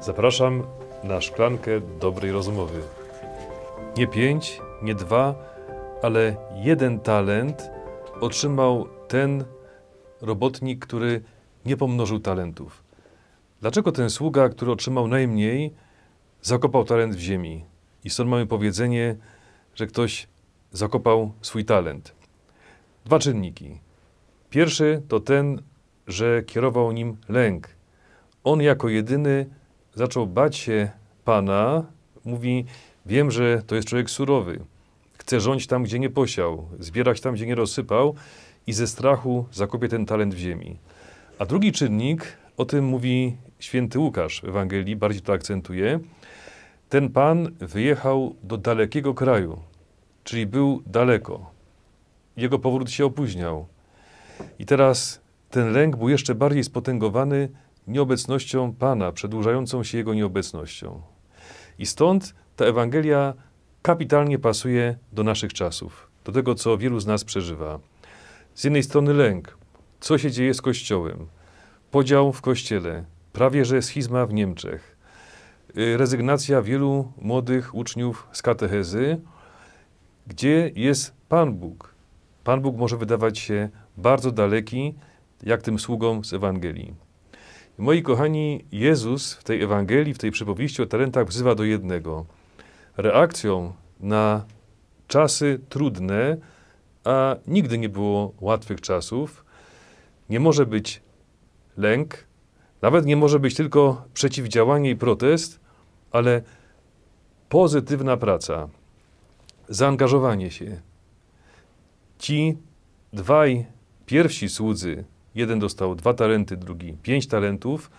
Zapraszam na szklankę dobrej rozmowy. Nie pięć, nie dwa, ale jeden talent otrzymał ten robotnik, który nie pomnożył talentów. Dlaczego ten sługa, który otrzymał najmniej, zakopał talent w ziemi? I stąd mamy powiedzenie, że ktoś zakopał swój talent. Dwa czynniki. Pierwszy to ten, że kierował nim lęk. On jako jedyny zaczął bać się Pana, mówi, wiem, że to jest człowiek surowy, chce rządzić tam, gdzie nie posiał, zbierać tam, gdzie nie rozsypał i ze strachu zakopie ten talent w ziemi. A drugi czynnik, o tym mówi święty Łukasz w Ewangelii, bardziej to akcentuje, ten Pan wyjechał do dalekiego kraju, czyli był daleko. Jego powrót się opóźniał. I teraz ten lęk był jeszcze bardziej spotęgowany nieobecnością Pana, przedłużającą się Jego nieobecnością. I stąd ta Ewangelia kapitalnie pasuje do naszych czasów, do tego, co wielu z nas przeżywa. Z jednej strony lęk, co się dzieje z Kościołem, podział w Kościele, prawie że schizma w Niemczech, y, rezygnacja wielu młodych uczniów z katechezy, gdzie jest Pan Bóg. Pan Bóg może wydawać się bardzo daleki, jak tym sługom z Ewangelii. Moi kochani, Jezus w tej Ewangelii, w tej przypowieści o talentach wzywa do jednego. Reakcją na czasy trudne, a nigdy nie było łatwych czasów, nie może być lęk, nawet nie może być tylko przeciwdziałanie i protest, ale pozytywna praca, zaangażowanie się. Ci dwaj pierwsi słudzy, Jeden dostał dwa talenty, drugi pięć talentów.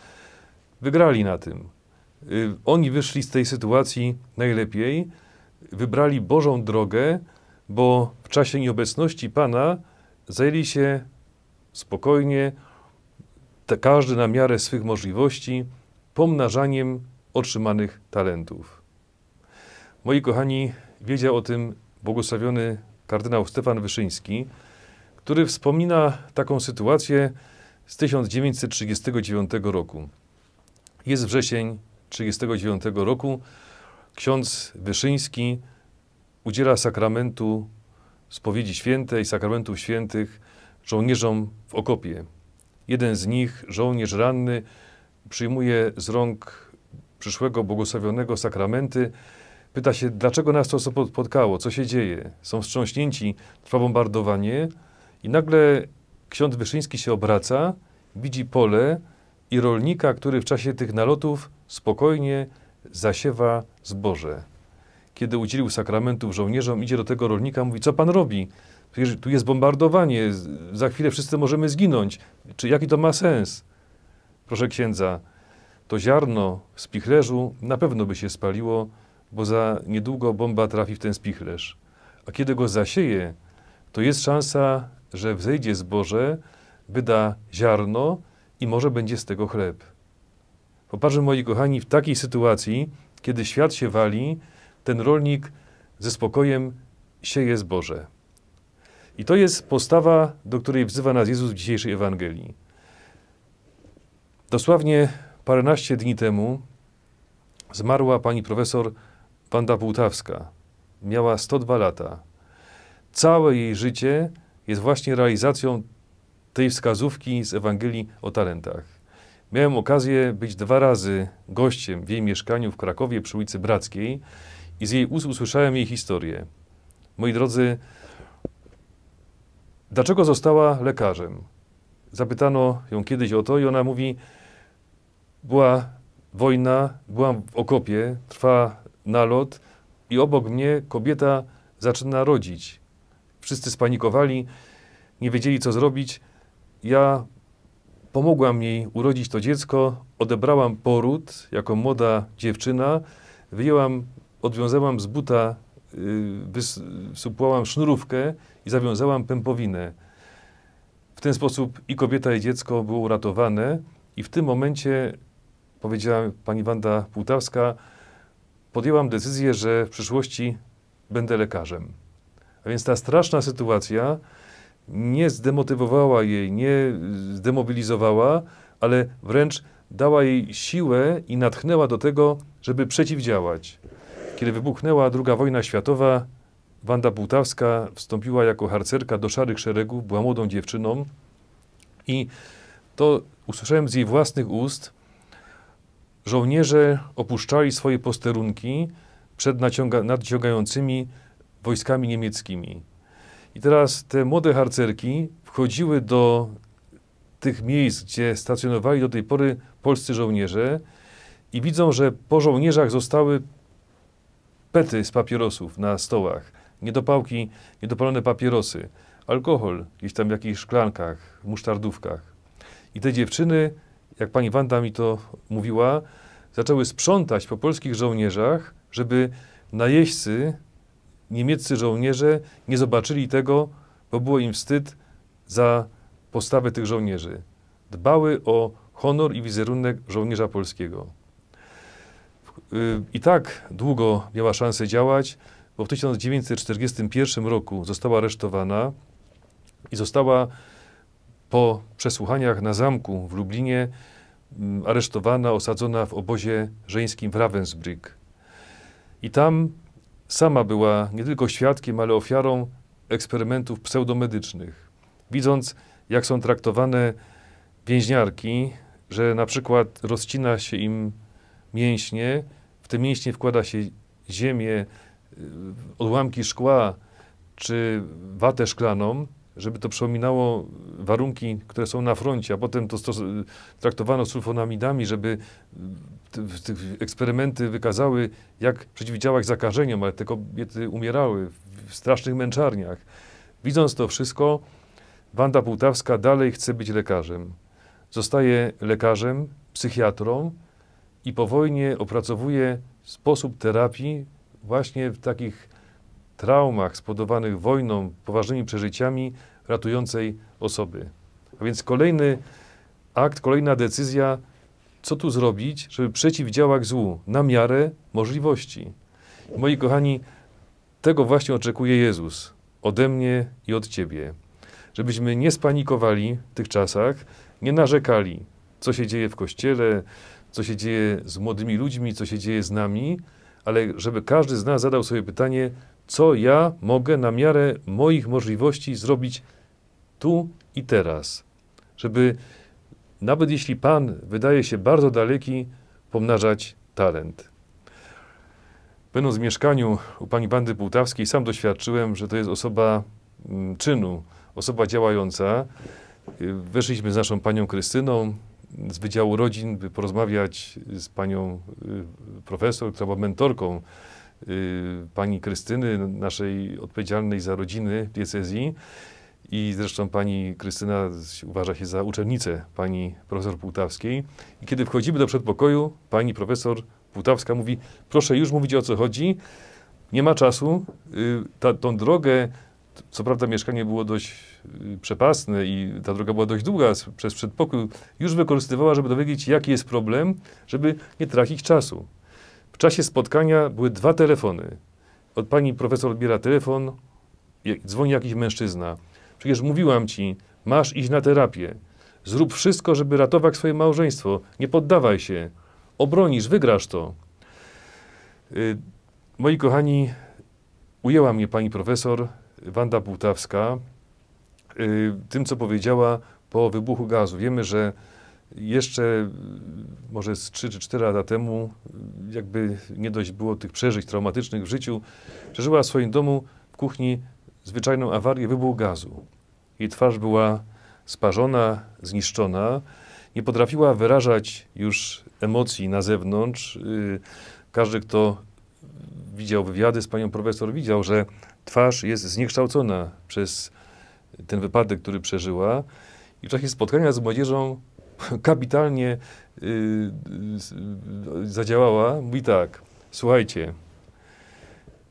Wygrali na tym. Y, oni wyszli z tej sytuacji najlepiej, wybrali Bożą drogę, bo w czasie nieobecności Pana zajęli się spokojnie, te, każdy na miarę swych możliwości, pomnażaniem otrzymanych talentów. Moi kochani, wiedział o tym błogosławiony kardynał Stefan Wyszyński, który wspomina taką sytuację z 1939 roku. Jest wrzesień 1939 roku. Ksiądz Wyszyński udziela sakramentu spowiedzi świętej, sakramentów świętych żołnierzom w Okopie. Jeden z nich, żołnierz ranny, przyjmuje z rąk przyszłego błogosławionego sakramenty. Pyta się, dlaczego nas to spotkało, co się dzieje. Są wstrząśnięci, trwa bombardowanie. I nagle ksiądz Wyszyński się obraca, widzi pole i rolnika, który w czasie tych nalotów spokojnie zasiewa zboże. Kiedy udzielił sakramentów żołnierzom, idzie do tego rolnika, mówi, co pan robi? Przecież tu jest bombardowanie, za chwilę wszyscy możemy zginąć. Czy jaki to ma sens? Proszę księdza, to ziarno w spichlerzu na pewno by się spaliło, bo za niedługo bomba trafi w ten spichlerz. A kiedy go zasieje, to jest szansa, że wzejdzie zboże, wyda ziarno i może będzie z tego chleb. Popatrzmy, moi kochani, w takiej sytuacji, kiedy świat się wali, ten rolnik ze spokojem sieje zboże. I to jest postawa, do której wzywa nas Jezus w dzisiejszej Ewangelii. Dosłownie paręnaście dni temu zmarła pani profesor Wanda Pułtawska. Miała 102 lata. Całe jej życie jest właśnie realizacją tej wskazówki z Ewangelii o talentach. Miałem okazję być dwa razy gościem w jej mieszkaniu w Krakowie przy ulicy Brackiej i z jej ust usłyszałem jej historię. Moi drodzy, dlaczego została lekarzem? Zapytano ją kiedyś o to i ona mówi, była wojna, byłam w okopie, trwa nalot i obok mnie kobieta zaczyna rodzić. Wszyscy spanikowali, nie wiedzieli co zrobić. Ja pomogłam jej urodzić to dziecko, odebrałam poród jako młoda dziewczyna, wyjęłam, odwiązałam z buta, y, wysupłałam sznurówkę i zawiązałam pępowinę. W ten sposób i kobieta, i dziecko było uratowane. I w tym momencie, powiedziała pani Wanda Płutawska, podjęłam decyzję, że w przyszłości będę lekarzem. A więc ta straszna sytuacja nie zdemotywowała jej, nie zdemobilizowała, ale wręcz dała jej siłę i natchnęła do tego, żeby przeciwdziałać. Kiedy wybuchnęła II wojna światowa, Wanda Bułtawska wstąpiła jako harcerka do szarych szeregów, była młodą dziewczyną i to usłyszałem z jej własnych ust. Żołnierze opuszczali swoje posterunki przed nadciągającymi wojskami niemieckimi. I teraz te młode harcerki wchodziły do tych miejsc, gdzie stacjonowali do tej pory polscy żołnierze i widzą, że po żołnierzach zostały pety z papierosów na stołach, niedopałki, niedopalone papierosy, alkohol gdzieś tam w jakichś szklankach, musztardówkach. I te dziewczyny, jak pani Wanda mi to mówiła, zaczęły sprzątać po polskich żołnierzach, żeby najeźdźcy niemieccy żołnierze nie zobaczyli tego, bo było im wstyd za postawę tych żołnierzy. Dbały o honor i wizerunek żołnierza polskiego. Y, I tak długo miała szansę działać, bo w 1941 roku została aresztowana i została po przesłuchaniach na zamku w Lublinie mm, aresztowana, osadzona w obozie żeńskim w Ravensbrück. I tam sama była nie tylko świadkiem, ale ofiarą eksperymentów pseudomedycznych. Widząc, jak są traktowane więźniarki, że na przykład rozcina się im mięśnie, w te mięśnie wkłada się ziemię, y, odłamki szkła czy watę szklaną, żeby to przypominało warunki, które są na froncie, a potem to traktowano sulfonamidami, żeby te, eksperymenty wykazały, jak przeciwdziałać zakażeniom, ale te kobiety umierały w strasznych męczarniach. Widząc to wszystko, Wanda Pułtawska dalej chce być lekarzem. Zostaje lekarzem, psychiatrą i po wojnie opracowuje sposób terapii właśnie w takich traumach spowodowanych wojną, poważnymi przeżyciami ratującej osoby. A więc kolejny akt, kolejna decyzja, co tu zrobić, żeby przeciwdziałać złu na miarę możliwości. Moi kochani, tego właśnie oczekuje Jezus ode mnie i od Ciebie. Żebyśmy nie spanikowali w tych czasach, nie narzekali, co się dzieje w kościele, co się dzieje z młodymi ludźmi, co się dzieje z nami, ale żeby każdy z nas zadał sobie pytanie, co ja mogę na miarę moich możliwości zrobić tu i teraz, żeby nawet jeśli Pan wydaje się bardzo daleki, pomnażać talent. Będąc w mieszkaniu u pani Bandy Pułtawskiej, sam doświadczyłem, że to jest osoba mm, czynu, osoba działająca. Weszliśmy z naszą panią Krystyną z Wydziału Rodzin, by porozmawiać z panią y, profesor, która była mentorką Y, pani Krystyny, naszej odpowiedzialnej za rodziny diecezji. I zresztą pani Krystyna uważa się za uczennicę pani profesor Półtawskiej. I kiedy wchodzimy do przedpokoju, pani profesor Półtawska mówi: Proszę już mówić o co chodzi, nie ma czasu. Y, ta, tą drogę, co prawda mieszkanie było dość y, przepasne i ta droga była dość długa przez przedpokój, już wykorzystywała, żeby dowiedzieć, jaki jest problem, żeby nie tracić czasu czasie spotkania były dwa telefony. Od pani profesor odbiera telefon, dzwoni jakiś mężczyzna. Przecież mówiłam ci, masz iść na terapię. Zrób wszystko, żeby ratować swoje małżeństwo. Nie poddawaj się. Obronisz, wygrasz to. Y, moi kochani, ujęła mnie pani profesor Wanda Półtawska y, tym, co powiedziała po wybuchu gazu. Wiemy, że jeszcze y, może z 3 czy 4 lata temu, jakby nie dość było tych przeżyć traumatycznych w życiu, przeżyła w swoim domu w kuchni zwyczajną awarię, wybuchu gazu. Jej twarz była sparzona, zniszczona. Nie potrafiła wyrażać już emocji na zewnątrz. Y, każdy, kto widział wywiady z panią profesor, widział, że twarz jest zniekształcona przez ten wypadek, który przeżyła. I w czasie spotkania z młodzieżą kapitalnie y, zadziałała. Mówi tak, słuchajcie,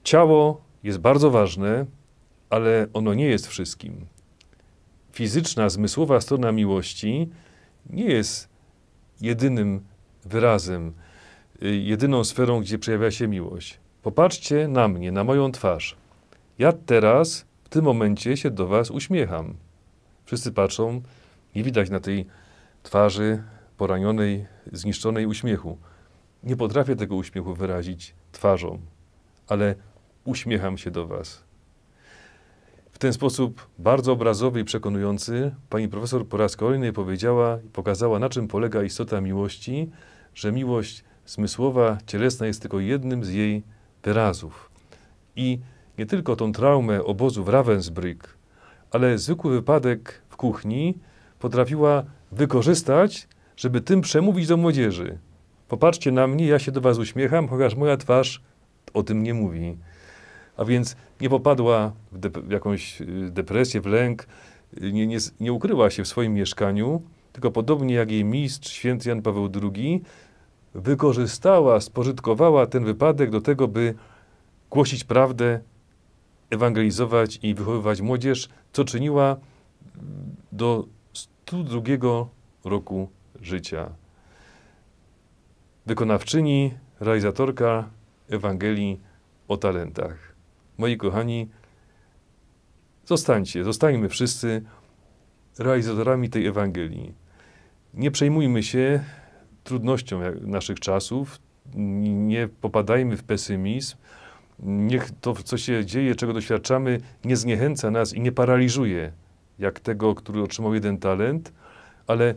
ciało jest bardzo ważne, ale ono nie jest wszystkim. Fizyczna, zmysłowa strona miłości nie jest jedynym wyrazem, y, jedyną sferą, gdzie przejawia się miłość. Popatrzcie na mnie, na moją twarz. Ja teraz, w tym momencie się do Was uśmiecham. Wszyscy patrzą, nie widać na tej twarzy poranionej, zniszczonej uśmiechu. Nie potrafię tego uśmiechu wyrazić twarzą, ale uśmiecham się do Was. W ten sposób bardzo obrazowy i przekonujący pani profesor po raz kolejny powiedziała i pokazała, na czym polega istota miłości, że miłość zmysłowa, cielesna jest tylko jednym z jej wyrazów. I nie tylko tą traumę obozu w Ravensbrück, ale zwykły wypadek w kuchni potrafiła wykorzystać, żeby tym przemówić do młodzieży. Popatrzcie na mnie, ja się do was uśmiecham, chociaż moja twarz o tym nie mówi. A więc nie popadła w, dep w jakąś y, depresję, w lęk, y, nie, nie, nie ukryła się w swoim mieszkaniu, tylko podobnie jak jej mistrz, święty Jan Paweł II, wykorzystała, spożytkowała ten wypadek do tego, by głosić prawdę, ewangelizować i wychowywać młodzież, co czyniła mm, do 102 roku życia. Wykonawczyni, realizatorka Ewangelii o talentach. Moi kochani, zostańcie, zostańmy wszyscy realizatorami tej Ewangelii. Nie przejmujmy się trudnością naszych czasów, nie popadajmy w pesymizm. Niech to, co się dzieje, czego doświadczamy, nie zniechęca nas i nie paraliżuje jak tego, który otrzymał jeden talent, ale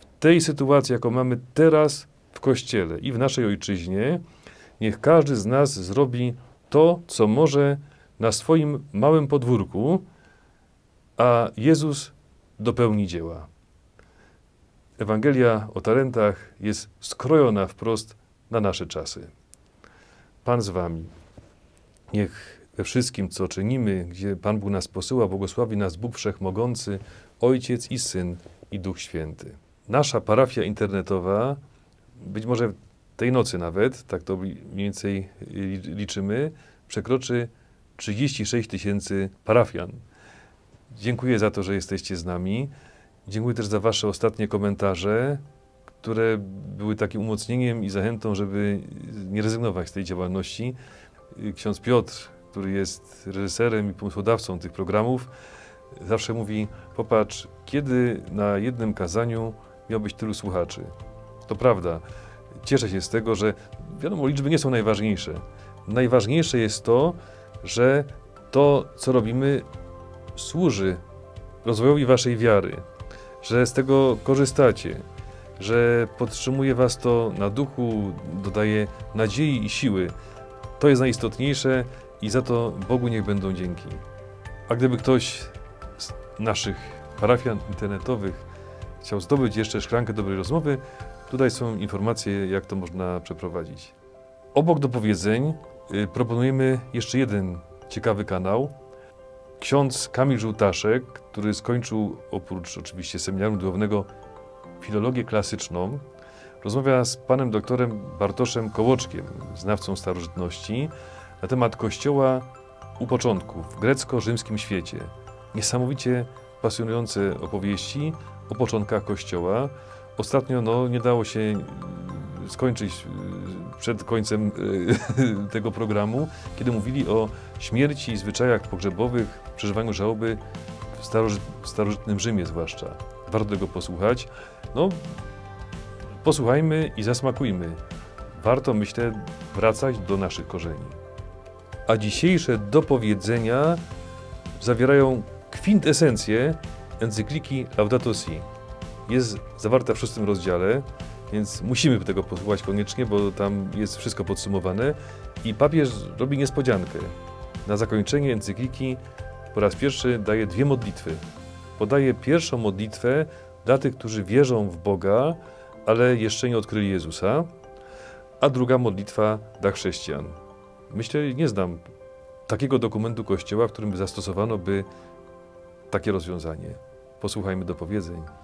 w tej sytuacji, jaką mamy teraz w Kościele i w naszej ojczyźnie, niech każdy z nas zrobi to, co może na swoim małym podwórku, a Jezus dopełni dzieła. Ewangelia o talentach jest skrojona wprost na nasze czasy. Pan z Wami. Niech we wszystkim, co czynimy, gdzie Pan Bóg nas posyła, błogosławi nas Bóg Wszechmogący, Ojciec i Syn i Duch Święty. Nasza parafia internetowa, być może tej nocy nawet, tak to mniej więcej liczymy, przekroczy 36 tysięcy parafian. Dziękuję za to, że jesteście z nami. Dziękuję też za Wasze ostatnie komentarze, które były takim umocnieniem i zachętą, żeby nie rezygnować z tej działalności. Ksiądz Piotr który jest reżyserem i pomysłodawcą tych programów, zawsze mówi: Popatrz, kiedy na jednym kazaniu miałbyś tylu słuchaczy. To prawda. Cieszę się z tego, że wiadomo, liczby nie są najważniejsze. Najważniejsze jest to, że to, co robimy, służy rozwojowi waszej wiary, że z tego korzystacie, że podtrzymuje was to na duchu, dodaje nadziei i siły. To jest najistotniejsze i za to Bogu niech będą dzięki. A gdyby ktoś z naszych parafian internetowych chciał zdobyć jeszcze szklankę dobrej rozmowy, tutaj są informacje, jak to można przeprowadzić. Obok dopowiedzeń y, proponujemy jeszcze jeden ciekawy kanał. Ksiądz Kamil Żółtaszek, który skończył oprócz oczywiście seminarium duchownego filologię klasyczną, rozmawia z panem doktorem Bartoszem Kołoczkiem, znawcą starożytności, na temat Kościoła u początku w grecko-rzymskim świecie. Niesamowicie pasjonujące opowieści o początkach Kościoła. Ostatnio no, nie dało się mm, skończyć mm, przed końcem y, tego programu, kiedy mówili o śmierci i zwyczajach pogrzebowych, przeżywaniu żałoby w starożytnym Rzymie zwłaszcza. Warto tego posłuchać. No, posłuchajmy i zasmakujmy. Warto, myślę, wracać do naszych korzeni a dzisiejsze dopowiedzenia zawierają kwintesencję encykliki Laudato Si. Jest zawarta w szóstym rozdziale, więc musimy tego posłuchać koniecznie, bo tam jest wszystko podsumowane. I papież robi niespodziankę. Na zakończenie encykliki po raz pierwszy daje dwie modlitwy. Podaje pierwszą modlitwę dla tych, którzy wierzą w Boga, ale jeszcze nie odkryli Jezusa, a druga modlitwa dla chrześcijan. Myślę, nie znam takiego dokumentu Kościoła, w którym zastosowano by takie rozwiązanie. Posłuchajmy do powiedzeń.